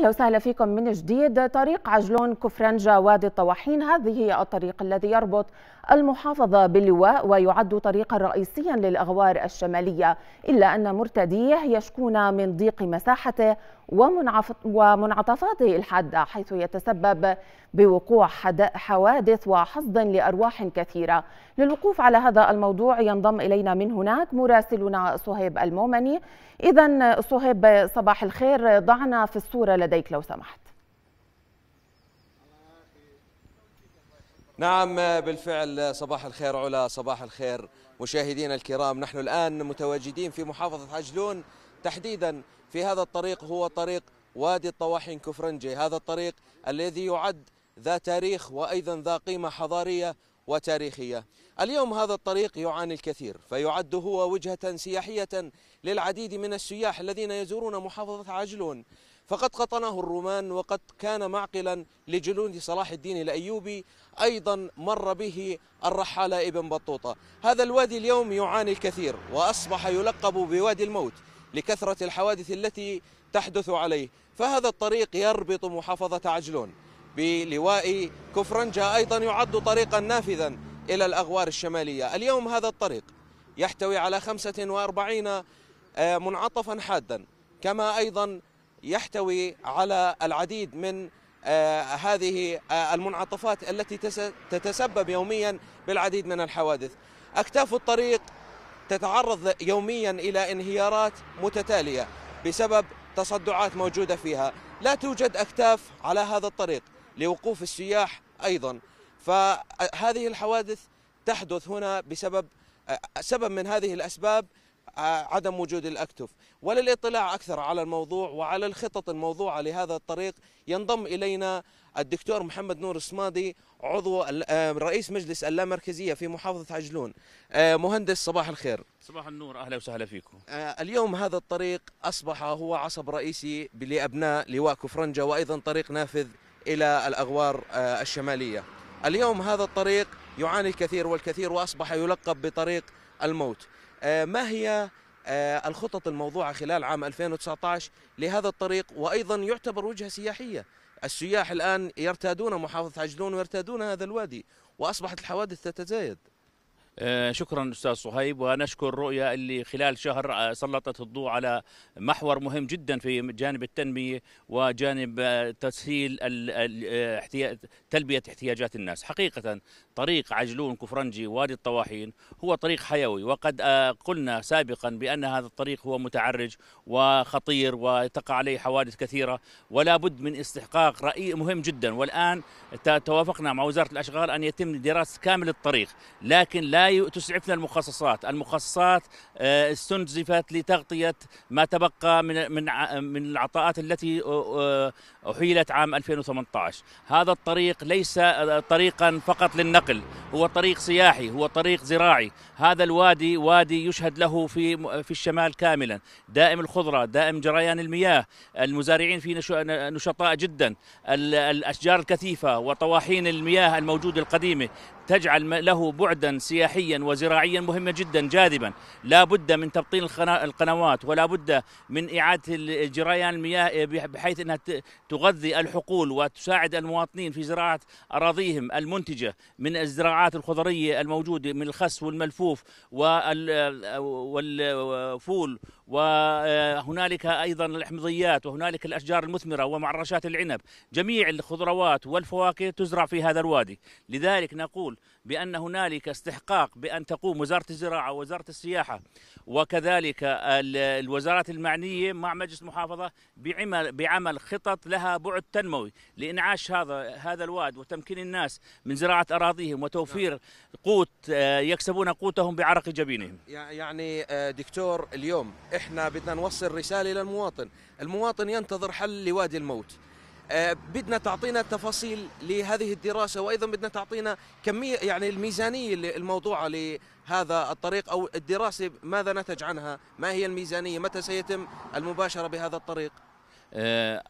اهلا وسهلا فيكم من جديد طريق عجلون كفرنجة وادي الطواحين هذه هي الطريق الذي يربط المحافظة باللواء ويعد طريقا رئيسيا للأغوار الشمالية إلا أن مرتديه يشكون من ضيق مساحته ومنعطفاته الحادة حيث يتسبب بوقوع حوادث وحصد لأرواح كثيرة للوقوف على هذا الموضوع ينضم إلينا من هناك مراسلنا صهيب المومني إذا صهيب صباح الخير ضعنا في الصورة لديك لو سمحت نعم بالفعل صباح الخير علا صباح الخير مشاهدينا الكرام نحن الآن متواجدين في محافظة عجلون تحديدا في هذا الطريق هو طريق وادي الطواحين كفرنجي هذا الطريق الذي يعد ذا تاريخ وأيضا ذا قيمة حضارية وتاريخية اليوم هذا الطريق يعاني الكثير فيعد هو وجهة سياحية للعديد من السياح الذين يزورون محافظة عجلون فقد قطنه الرومان وقد كان معقلا لجنود صلاح الدين الأيوبي أيضا مر به الرحالة ابن بطوطة هذا الوادي اليوم يعاني الكثير وأصبح يلقب بوادي الموت لكثرة الحوادث التي تحدث عليه فهذا الطريق يربط محافظة عجلون بلواء كفرنجة أيضا يعد طريقا نافذا إلى الأغوار الشمالية اليوم هذا الطريق يحتوي على 45 آه، منعطفا حادا كما أيضا يحتوي على العديد من آه، هذه آه، المنعطفات التي تتسبب يوميا بالعديد من الحوادث أكتاف الطريق تتعرض يوميا إلى انهيارات متتالية بسبب تصدعات موجودة فيها لا توجد أكتاف على هذا الطريق لوقوف السياح أيضا فهذه الحوادث تحدث هنا بسبب آه، سبب من هذه الأسباب عدم وجود الأكتف وللاطلاع أكثر على الموضوع وعلى الخطط الموضوعة لهذا الطريق ينضم إلينا الدكتور محمد نور الصمادي عضو آه، رئيس مجلس اللامركزية في محافظة عجلون آه، مهندس صباح الخير صباح النور أهلا وسهلا فيكم آه، اليوم هذا الطريق أصبح هو عصب رئيسي لأبناء لواء كفرنجة وأيضا طريق نافذ إلى الأغوار الشمالية اليوم هذا الطريق يعاني الكثير والكثير وأصبح يلقب بطريق الموت آه، ما هي آه، الخطط الموضوعة خلال عام 2019 لهذا الطريق وأيضا يعتبر وجهة سياحية السياح الآن يرتادون محافظة عجلون ويرتادون هذا الوادي وأصبحت الحوادث تتزايد آه، شكرا استاذ صهيب ونشكر رؤيا اللي خلال شهر آه، سلطت الضوء على محور مهم جدا في جانب التنميه وجانب آه، تسهيل تلبيه احتياجات الناس، حقيقه طريق عجلون كفرنجي وادي الطواحين هو طريق حيوي وقد قلنا سابقا بان هذا الطريق هو متعرج وخطير وتقع عليه حوادث كثيره ولا بد من استحقاق رأي مهم جدا والان توافقنا مع وزاره الاشغال ان يتم دراسه كامل الطريق لكن لا تسعفنا المخصصات، المخصصات آه، استنزفت لتغطيه ما تبقى من من من العطاءات التي آه، آه، احيلت عام 2018 هذا الطريق ليس طريقا فقط للنقل هو طريق سياحي هو طريق زراعي هذا الوادي وادي يشهد له في في الشمال كاملا دائم الخضره دائم جريان المياه المزارعين فيه نشطاء جدا الاشجار الكثيفه وطواحين المياه الموجوده القديمه تجعل له بعدا سياحيا وزراعيا مهما جدا جاذبا لا بد من تبطين القنوات ولا بد من إعادة جريان المياه آه، بحيث أنها تغذي الحقول وتساعد المواطنين في زراعة أراضيهم المنتجة من الزراعات الخضرية الموجودة من الخس والملفوف والفول آه، آه، وهنالك ايضا الحمضيات وهنالك الاشجار المثمره ومعرشات العنب جميع الخضروات والفواكه تزرع في هذا الوادي لذلك نقول بان هنالك استحقاق بان تقوم وزاره الزراعه ووزاره السياحه وكذلك الوزارات المعنيه مع مجلس المحافظه بعمل بعمل خطط لها بعد تنموي لانعاش هذا هذا الواد وتمكين الناس من زراعه اراضيهم وتوفير قوت آه، يكسبون قوتهم بعرق جبينهم يعني آه، دكتور اليوم احنا بدنا نوصل رساله للمواطن المواطن ينتظر حل لوادي الموت آه، بدنا تعطينا تفاصيل لهذه الدراسة وأيضا بدنا تعطينا كمية يعني الميزانية الموضوعة لهذا الطريق أو الدراسة ماذا نتج عنها ما هي الميزانية متى سيتم المباشرة بهذا الطريق آه،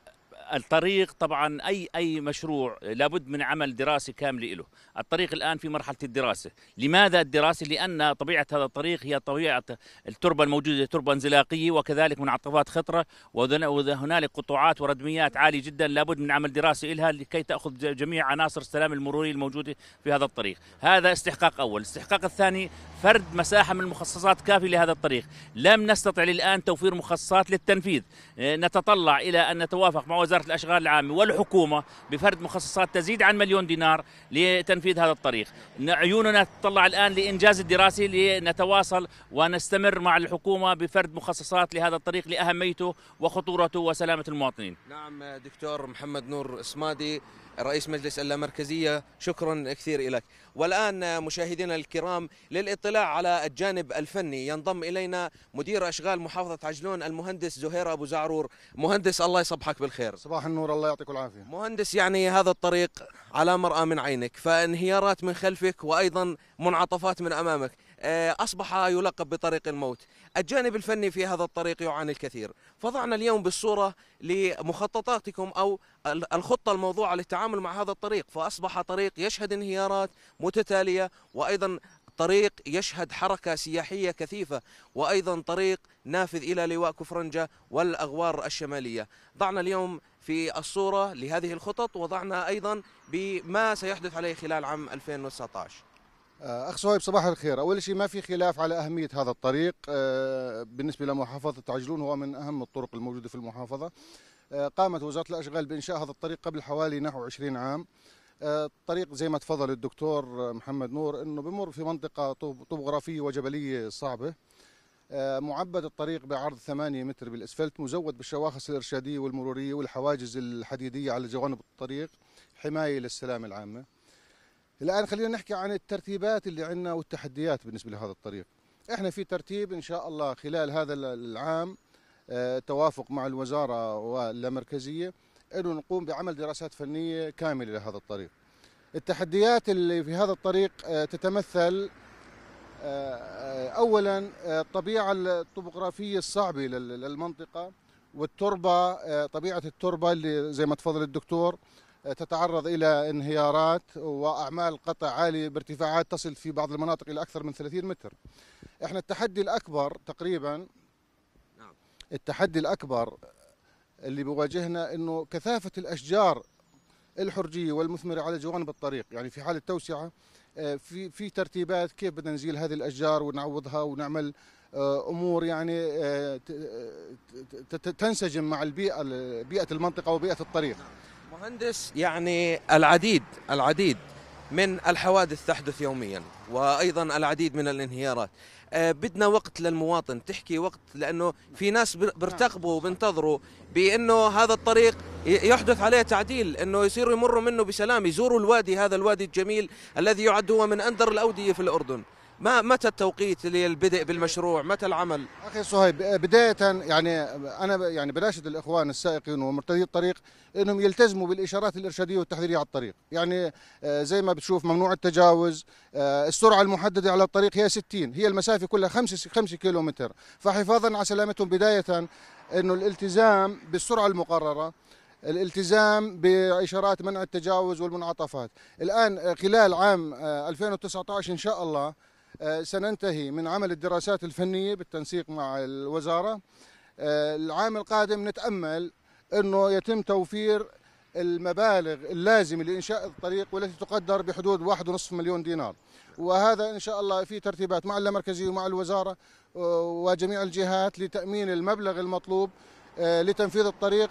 الطريق طبعا اي اي مشروع لابد من عمل دراسه كامله له، الطريق الان في مرحله الدراسه، لماذا الدراسه؟ لان طبيعه هذا الطريق هي طبيعه التربه الموجوده تربه انزلاقيه وكذلك منعطفات خطره وهنالك قطوعات وردميات عاليه جدا لابد من عمل دراسه لها لكي تاخذ جميع عناصر السلام المروري الموجوده في هذا الطريق، هذا استحقاق اول، الاستحقاق الثاني فرد مساحه من المخصصات كافيه لهذا الطريق، لم نستطع للان توفير مخصصات للتنفيذ، نتطلع الى ان نتوافق مع وزاره وزاره الاشغال العامه والحكومه بفرد مخصصات تزيد عن مليون دينار لتنفيذ هذا الطريق عيوننا تطلع الان لانجاز الدراسه لنتواصل ونستمر مع الحكومه بفرد مخصصات لهذا الطريق لاهميته وخطورته وسلامه المواطنين نعم دكتور محمد نور اسمادي رئيس مجلس اللامركزية شكرا كثير لك والآن مشاهدينا الكرام للاطلاع على الجانب الفني ينضم إلينا مدير أشغال محافظة عجلون المهندس زهير أبو زعرور مهندس الله يصبحك بالخير صباح النور الله يعطيك العافية مهندس يعني هذا الطريق على مرأى من عينك فانهيارات من خلفك وأيضا منعطفات من أمامك آه، أصبح يلقب بطريق الموت الجانب الفني في هذا الطريق يعاني الكثير فضعنا اليوم بالصورة لمخططاتكم أو الخطة الموضوعة للتعامل مع هذا الطريق فأصبح طريق يشهد انهيارات متتالية وأيضا طريق يشهد حركة سياحية كثيفة وأيضا طريق نافذ إلى لواء كفرنجة والأغوار الشمالية ضعنا اليوم في الصورة لهذه الخطط وضعنا أيضا بما سيحدث عليه خلال عام 2019 اخ صهيب صباح الخير، اول شيء ما في خلاف على اهميه هذا الطريق آه، بالنسبه لمحافظه عجلون هو من اهم الطرق الموجوده في المحافظه. آه، قامت وزاره الاشغال بانشاء هذا الطريق قبل حوالي نحو 20 عام. الطريق آه، زي ما تفضل الدكتور محمد نور انه بمر في منطقه طبوغرافيه وجبليه صعبه. معبد الطريق بعرض 8 متر بالاسفلت مزود بالشواخص الارشاديه والمروريه والحواجز الحديديه على جوانب الطريق حمايه للسلام العامه. الآن خلينا نحكي عن الترتيبات اللي عندنا والتحديات بالنسبة لهذا الطريق احنا في ترتيب إن شاء الله خلال هذا العام آه، توافق مع الوزارة والمركزية أنه نقوم بعمل دراسات فنية كاملة لهذا الطريق التحديات اللي في هذا الطريق آه، تتمثل آه، اولا الطبيعه الطبوغرافيه الصعبه للمنطقه والتربه طبيعه التربه اللي زي ما تفضل الدكتور تتعرض الى انهيارات واعمال قطع عاليه بارتفاعات تصل في بعض المناطق الى اكثر من 30 متر. احنا التحدي الاكبر تقريبا نعم. التحدي الاكبر اللي بيواجهنا انه كثافه الاشجار الحرجيه والمثمره على جوانب الطريق، يعني في حاله توسعه آه، في في ترتيبات كيف بدنا نزيل هذه الاشجار ونعوضها ونعمل آه، امور يعني آه، تنسجم مع البيئه بيئه المنطقه وبيئه الطريق. مهندس يعني العديد العديد من الحوادث تحدث يوميا وايضا العديد من الانهيارات أه بدنا وقت للمواطن تحكي وقت لانه في ناس بيرتقبوا وبينتظروا بانه هذا الطريق يحدث عليه تعديل انه يصيروا يمروا منه بسلام يزوروا الوادي هذا الوادي الجميل الذي يعد هو من اندر الاوديه في الاردن ما متى التوقيت للبدء بالمشروع متى العمل اخي صهيب بدايه يعني انا يعني بناشد الاخوان السائقين ومرتدي الطريق انهم يلتزموا بالاشارات الارشاديه والتحذيريه على الطريق يعني آه، زي ما بتشوف ممنوع التجاوز آه، السرعه المحدده على الطريق هي 60 هي المسافه كلها 5 5 كيلومتر فحفاظا على سلامتهم بدايه انه الالتزام بالسرعه المقرره الالتزام باشارات منع التجاوز والمنعطفات الان آه، خلال عام 2019 ان شاء الله آه، سننتهي من عمل الدراسات الفنية بالتنسيق مع الوزارة آه، العام القادم نتأمل أنه يتم توفير المبالغ اللازمة لإنشاء الطريق والتي تقدر بحدود 1.5 مليون دينار وهذا إن شاء الله في ترتيبات مع المركزية ومع الوزارة آه، وجميع الجهات لتأمين المبلغ المطلوب لتنفيذ الطريق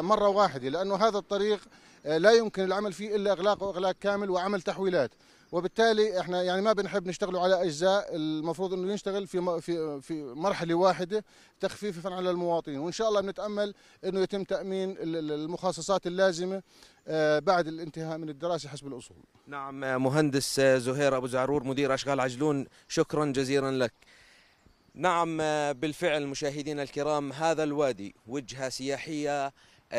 مرة واحدة لأنه هذا الطريق لا يمكن العمل فيه إلا إغلاق وإغلاق كامل وعمل تحويلات وبالتالي احنا يعني ما بنحب نشتغلوا على اجزاء المفروض انه يشتغل في في في مرحله واحده تخفيفا على المواطنين وان شاء الله بنتامل انه يتم تامين المخصصات اللازمه آه، بعد الانتهاء من الدراسه حسب الاصول. نعم آه، مهندس آه، زهير ابو زعرور مدير اشغال عجلون شكرا جزيلا لك. نعم بالفعل مشاهدينا الكرام هذا الوادي وجهه سياحيه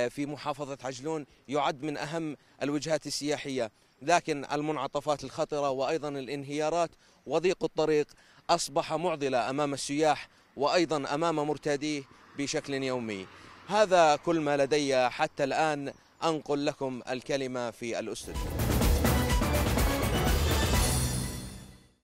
في محافظه عجلون يعد من اهم الوجهات السياحيه لكن المنعطفات الخطرة وأيضا الانهيارات وضيق الطريق أصبح معضلة أمام السياح وأيضا أمام مرتاديه بشكل يومي هذا كل ما لدي حتى الآن أنقل لكم الكلمة في الأستوديو